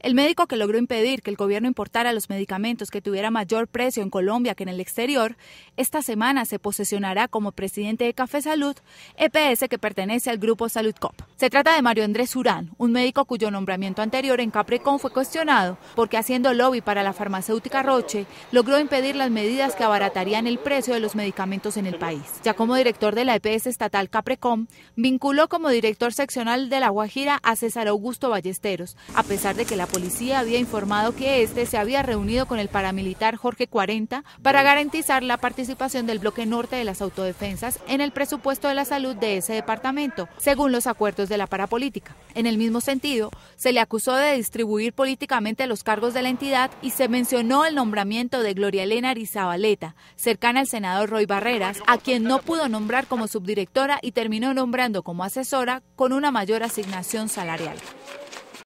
El médico que logró impedir que el gobierno importara los medicamentos que tuviera mayor precio en Colombia que en el exterior, esta semana se posesionará como presidente de Café Salud, EPS que pertenece al grupo Salud Cop. Se trata de Mario Andrés Urán, un médico cuyo nombramiento anterior en Caprecom fue cuestionado porque haciendo lobby para la farmacéutica Roche, logró impedir las medidas que abaratarían el precio de los medicamentos en el país. Ya como director de la EPS estatal Caprecom, vinculó como director seccional de La Guajira a César Augusto Ballesteros, a pesar de que la policía había informado que este se había reunido con el paramilitar Jorge 40 para garantizar la participación del bloque norte de las autodefensas en el presupuesto de la salud de ese departamento, según los acuerdos de la parapolítica. En el mismo sentido, se le acusó de distribuir políticamente los cargos de la entidad y se mencionó el nombramiento de Gloria Elena Arizabaleta, cercana al senador Roy Barreras, a quien no pudo nombrar como subdirectora y terminó nombrando como asesora con una mayor asignación salarial.